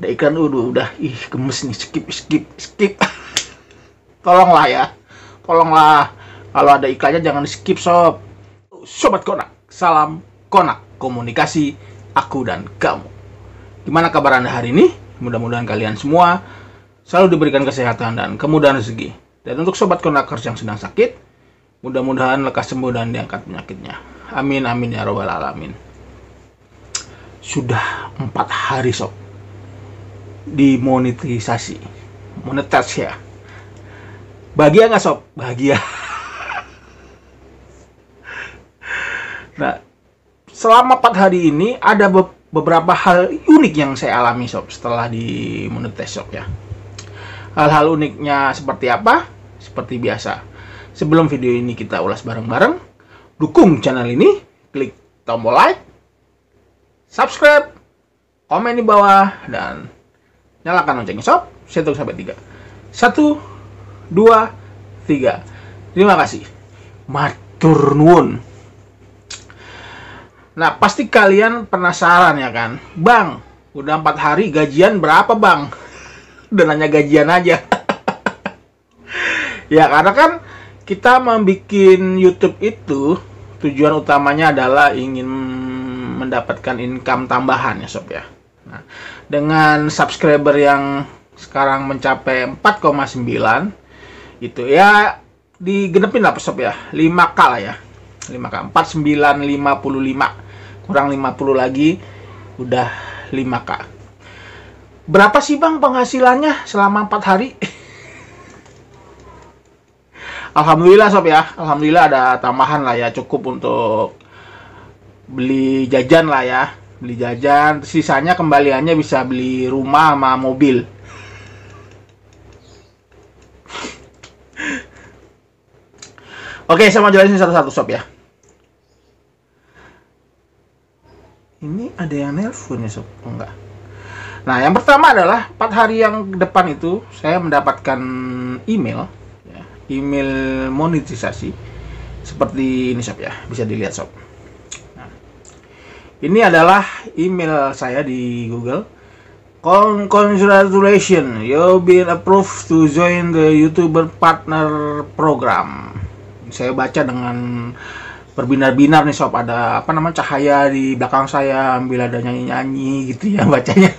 ada ikan udah udah ih gemes nih skip skip skip tolonglah ya tolonglah kalau ada iklannya jangan skip sob sobat konak salam konak komunikasi aku dan kamu gimana kabar anda hari ini mudah-mudahan kalian semua selalu diberikan kesehatan dan kemudahan rezeki dan untuk sobat konakers yang sedang sakit mudah-mudahan lekas sembuh dan diangkat penyakitnya amin amin ya robbal alamin sudah empat hari sob dimonetisasi monetas ya bahagia nggak sob bahagia nah selama empat hari ini ada be beberapa hal unik yang saya alami sob setelah di sob ya hal-hal uniknya seperti apa seperti biasa sebelum video ini kita ulas bareng-bareng dukung channel ini klik tombol like subscribe komen di bawah dan nyalakan loncengnya sob saya tunggu sampai tiga satu dua tiga terima kasih matur nuwun nah pasti kalian penasaran ya kan bang udah empat hari gajian berapa bang udah nanya gajian aja ya karena kan kita membuat YouTube itu tujuan utamanya adalah ingin mendapatkan income tambahan ya sob ya Nah, dengan subscriber yang sekarang mencapai 4,9 itu ya digenepin lah pesop ya 5k lah ya 5k 4955 kurang 50 lagi udah 5k berapa sih bang penghasilannya selama 4 hari Alhamdulillah sob ya Alhamdulillah ada tambahan lah ya cukup untuk beli jajan lah ya beli jajan sisanya kembaliannya bisa beli rumah sama mobil Oke, saya mau jelasin satu-satu sob ya. Ini ada yang nelfon ya sob, enggak? Nah, yang pertama adalah 4 hari yang depan itu saya mendapatkan email, ya, email monetisasi seperti ini sob ya, bisa dilihat sob. Ini adalah email saya di Google. Congratulations, you've been approved to join the YouTuber Partner Program. Saya baca dengan berbinar-binar nih sob ada apa namanya cahaya di belakang saya ambil ada nyanyi-nyanyi gitu ya bacanya.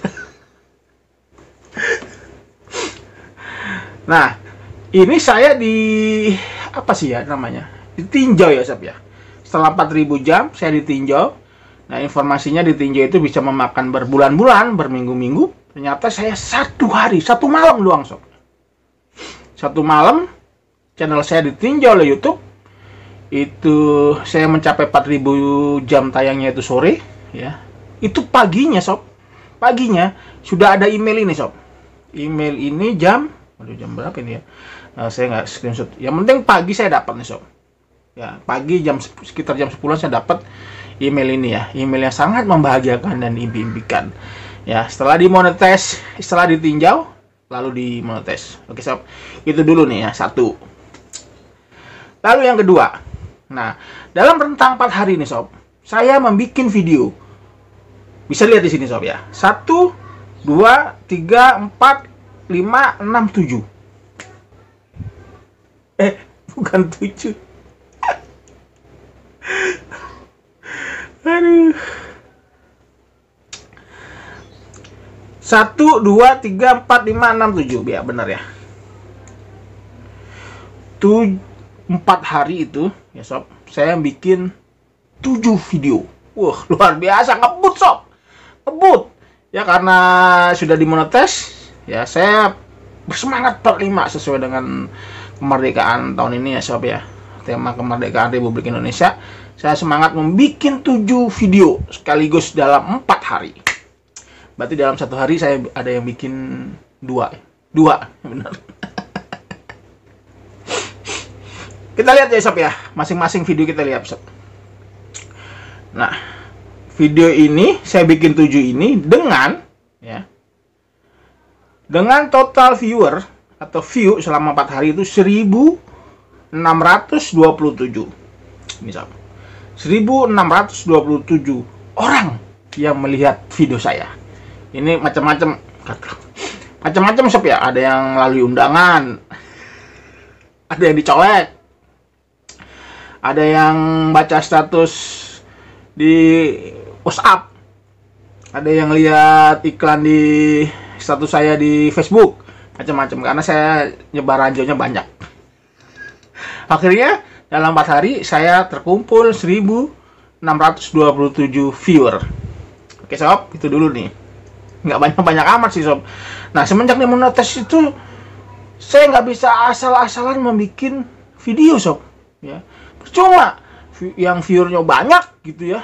nah, ini saya di apa sih ya namanya? Ditinjau ya sob ya. Setelah 4000 jam saya ditinjau Nah, informasinya di itu bisa memakan berbulan-bulan, berminggu-minggu. Ternyata saya satu hari, satu malam doang, sob. Satu malam, channel saya ditinjau oleh YouTube. Itu saya mencapai 4000 jam tayangnya itu sore, ya. Itu paginya, sob. Paginya sudah ada email ini, sob. Email ini jam, aduh jam berapa ini ya? Nah, saya nggak screenshot. Yang penting pagi saya dapat nih, sob ya, pagi jam sekitar jam 10 saya dapat email ini ya email yang sangat membahagiakan dan impi-impikan ya setelah dimonetes setelah ditinjau lalu dimonetes oke sob itu dulu nih ya satu lalu yang kedua nah dalam rentang empat hari ini sob saya membuat video bisa lihat di sini sob ya satu dua tiga empat lima enam tujuh eh bukan tujuh Aduh. Satu, dua, tiga, empat, lima, enam, tujuh. Ya, benar ya. tujuh empat hari itu, ya sob, saya bikin tujuh video. Wah, luar biasa. Ngebut, sob. Ngebut. Ya, karena sudah dimonetes, ya saya bersemangat part sesuai dengan kemerdekaan tahun ini ya sob ya. Tema kemerdekaan Republik Indonesia saya semangat membuat 7 video sekaligus dalam 4 hari. Berarti dalam satu hari saya ada yang bikin 2. 2, ya? benar. kita lihat ya sob ya, masing-masing video kita lihat sob. Nah, video ini saya bikin 7 ini dengan ya dengan total viewer atau view selama 4 hari itu 1627. Misal. 1627 orang yang melihat video saya. Ini macam-macam macam-macam sob ya, ada yang melalui undangan. Ada yang dicolek. Ada yang baca status di WhatsApp. Ada yang lihat iklan di status saya di Facebook. Macam-macam karena saya nyebar ranjonya banyak. Akhirnya dalam 4 hari saya terkumpul 1627 viewer. Oke sob, itu dulu nih. Nggak banyak-banyak amat sih sob. Nah semenjak di monetes itu, saya nggak bisa asal-asalan membuat video sob. Ya, percuma yang viewernya banyak gitu ya,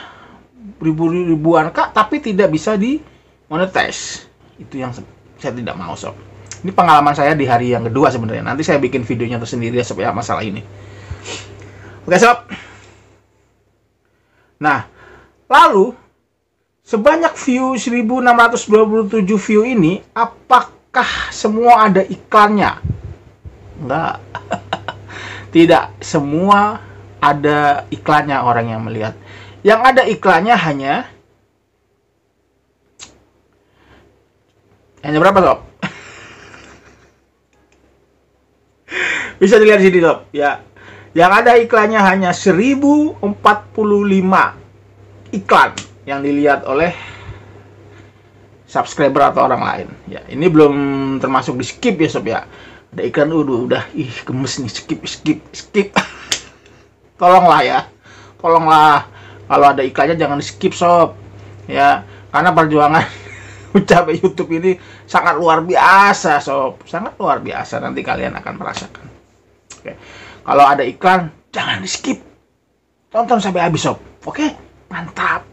ribu ribuan kak, tapi tidak bisa di monetize Itu yang saya tidak mau sob. Ini pengalaman saya di hari yang kedua sebenarnya. Nanti saya bikin videonya tersendiri ya sob ya masalah ini. Oke sob. Nah, lalu sebanyak view 1627 view ini apakah semua ada iklannya? Enggak. Tidak semua ada iklannya orang yang melihat. Yang ada iklannya hanya hanya berapa sob? Bisa dilihat di sini sob. Ya, yang ada iklannya hanya 1045 iklan yang dilihat oleh subscriber atau orang lain ya ini belum termasuk di skip ya sob ya ada iklan udah udah ih gemes nih skip skip skip tolonglah ya tolonglah kalau ada iklannya jangan di skip sob ya karena perjuangan ucap YouTube ini sangat luar biasa sob sangat luar biasa nanti kalian akan merasakan oke okay. Kalau ada iklan, jangan di skip. Tonton sampai habis sob. Oke, mantap.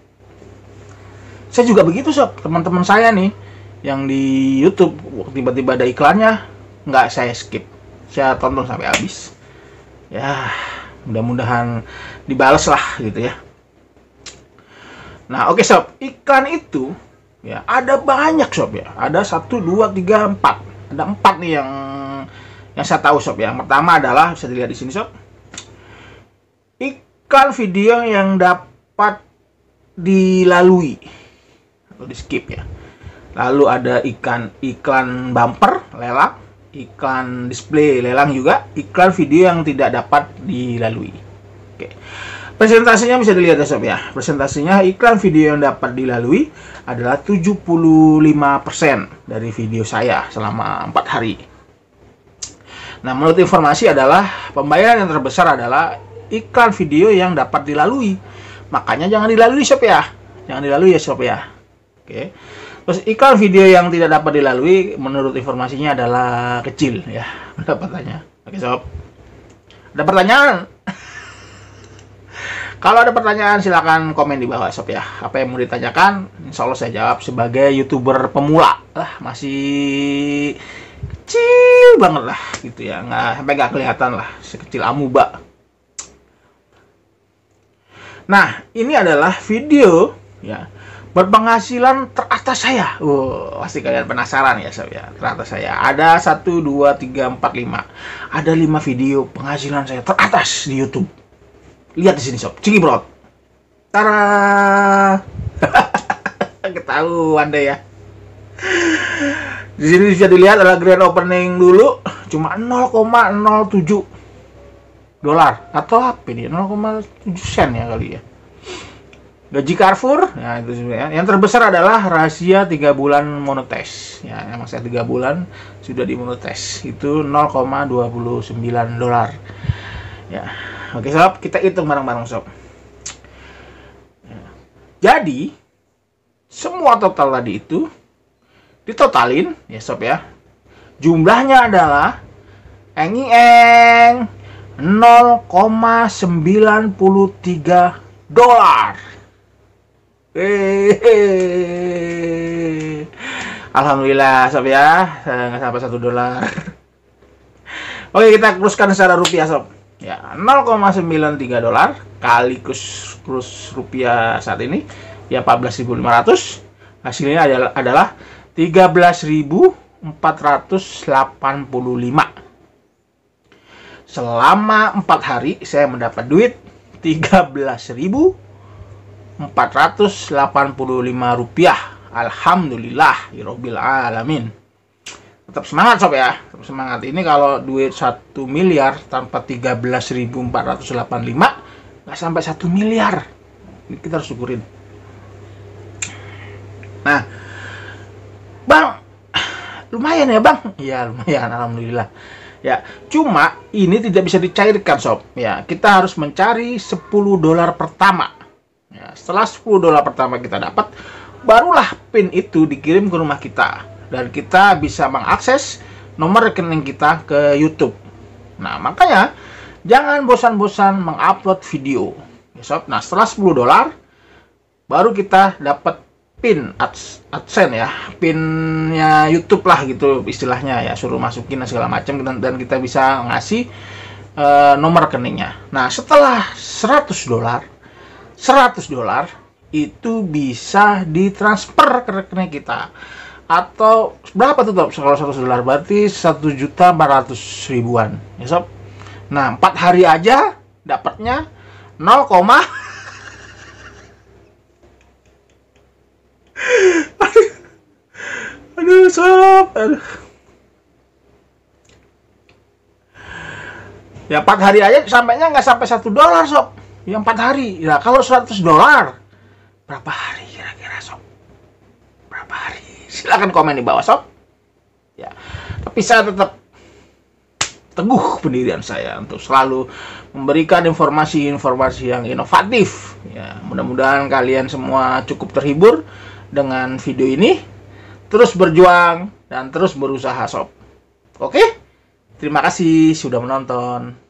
Saya juga begitu sob. Teman-teman saya nih yang di YouTube tiba-tiba ada iklannya, nggak saya skip. Saya tonton sampai habis. Ya, mudah-mudahan dibales lah gitu ya. Nah, oke okay, sob, iklan itu ya ada banyak sob ya. Ada satu, dua, tiga, empat. Ada empat nih yang yang saya tahu sob ya. Yang pertama adalah bisa dilihat di sini sob. Iklan video yang dapat dilalui lalu di skip ya. Lalu ada iklan iklan bumper lelang, iklan display lelang juga, iklan video yang tidak dapat dilalui. Oke. Presentasinya bisa dilihat ya sob ya. Presentasinya iklan video yang dapat dilalui adalah 75% dari video saya selama empat hari. Nah, menurut informasi adalah pembayaran yang terbesar adalah iklan video yang dapat dilalui. Makanya jangan dilalui shop ya. Jangan dilalui ya shop ya. Oke. Terus iklan video yang tidak dapat dilalui menurut informasinya adalah kecil ya pendapatannya. Oke, sob. Ada pertanyaan? Kalau ada pertanyaan silahkan komen di bawah sob ya. Apa yang mau ditanyakan, insya Allah saya jawab sebagai youtuber pemula lah masih kecil banget lah gitu ya nggak sampai nggak kelihatan lah sekecil amuba nah ini adalah video ya berpenghasilan teratas saya wow, pasti kalian penasaran ya sob ya, teratas saya ada satu dua tiga empat lima ada lima video penghasilan saya teratas di YouTube lihat di sini sob bro. tara ketahuan deh ya di sini bisa dilihat adalah grand opening dulu cuma 0,07 dolar atau apa ini 0,7 sen ya kali ya. Gaji Carrefour, ya itu sebenarnya. Yang terbesar adalah rahasia tiga bulan monotes. Ya, emang saya tiga bulan sudah di monotes. Itu 0,29 dolar. Ya. Oke, sob, kita hitung bareng-bareng, sob. Ya. Jadi, semua total tadi itu ditotalin ya sob ya jumlahnya adalah engi eng 0,93 dolar Hehehe. Alhamdulillah sob ya nggak sampai satu dolar Oke kita kuruskan secara rupiah sob ya 0,93 dolar kali kurs, kurs rupiah saat ini ya 14.500 hasilnya adalah 13.485. Selama 4 hari saya mendapat duit 13.485 rupiah. Alhamdulillah, Yerobil ya alamin. Tetap semangat sob ya, tetap semangat. Ini kalau duit 1 miliar tanpa 13.485 Gak sampai 1 miliar. Ini kita harus syukurin. Nah, bang lumayan ya bang ya lumayan alhamdulillah ya cuma ini tidak bisa dicairkan sob ya kita harus mencari 10 dolar pertama ya, setelah 10 dolar pertama kita dapat barulah pin itu dikirim ke rumah kita dan kita bisa mengakses nomor rekening kita ke YouTube nah makanya jangan bosan-bosan mengupload video ya sob nah setelah 10 dolar baru kita dapat pin ads, adsense ya pinnya YouTube lah gitu istilahnya ya suruh masukin segala macam dan, dan kita bisa ngasih uh, nomor rekeningnya nah setelah 100 dolar 100 dolar itu bisa ditransfer ke rekening kita atau berapa tuh top kalau 100 dolar berarti 1 juta 400 ribuan ya sob nah 4 hari aja dapatnya 0, aduh. ya empat hari aja sampainya nggak sampai satu dolar sob yang empat hari ya kalau 100 dolar berapa hari kira-kira sob berapa hari silahkan komen di bawah sob ya tapi saya tetap teguh pendirian saya untuk selalu memberikan informasi-informasi yang inovatif ya mudah-mudahan kalian semua cukup terhibur dengan video ini terus berjuang dan terus berusaha sob. Oke? Terima kasih sudah menonton.